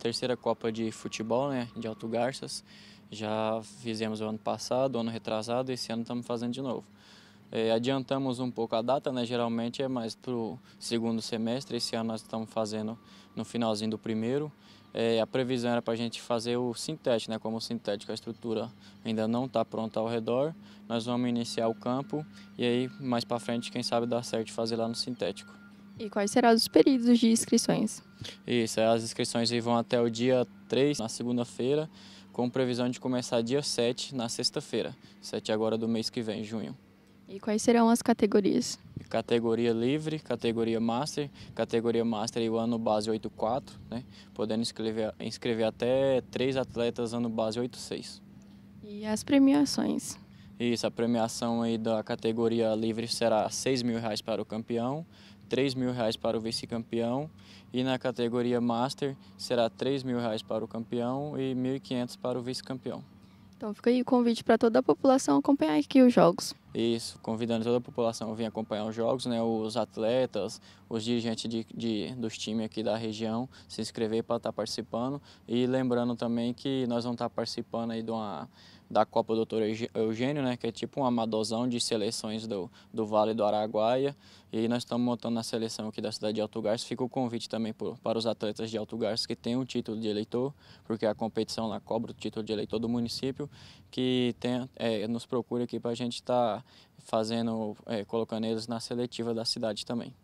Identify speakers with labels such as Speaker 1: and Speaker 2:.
Speaker 1: terceira Copa de Futebol né, de Alto Garças. Já fizemos o ano passado, ano retrasado, esse ano estamos fazendo de novo. É, adiantamos um pouco a data, né? geralmente é mais para o segundo semestre, esse ano nós estamos fazendo no finalzinho do primeiro. É, a previsão era para a gente fazer o sintético, né? como o sintético a estrutura ainda não está pronta ao redor, nós vamos iniciar o campo e aí mais para frente, quem sabe, dá certo fazer lá no sintético.
Speaker 2: E quais serão os períodos de inscrições?
Speaker 1: Isso, as inscrições vão até o dia 3, na segunda-feira, com previsão de começar dia 7, na sexta-feira, 7 agora do mês que vem, junho.
Speaker 2: E quais serão as categorias?
Speaker 1: Categoria livre, categoria master, categoria master e o ano base 84, né? podendo inscrever, inscrever até três atletas ano base 86.
Speaker 2: E as premiações?
Speaker 1: Isso, a premiação aí da categoria livre será 6 mil reais para o campeão, 3 mil reais para o vice-campeão e na categoria Master será 3 mil reais para o campeão e 1.500 para o vice-campeão.
Speaker 2: Então fica aí o convite para toda a população acompanhar aqui os jogos.
Speaker 1: Isso, convidando toda a população a vir acompanhar os jogos, né? os atletas, os dirigentes de, de dos times aqui da região se inscrever para estar tá participando. E lembrando também que nós vamos estar tá participando aí de uma, da Copa Doutor Eugênio, né? que é tipo uma amadozão de seleções do, do Vale do Araguaia. E nós estamos montando a seleção aqui da cidade de Alto Garças. Fica o convite também por, para os atletas de Alto Garças que têm o um título de eleitor, porque a competição lá cobra o título de eleitor do município, que tem, é, nos procure aqui para a gente estar. Tá fazendo, é, colocando eles na seletiva da cidade também.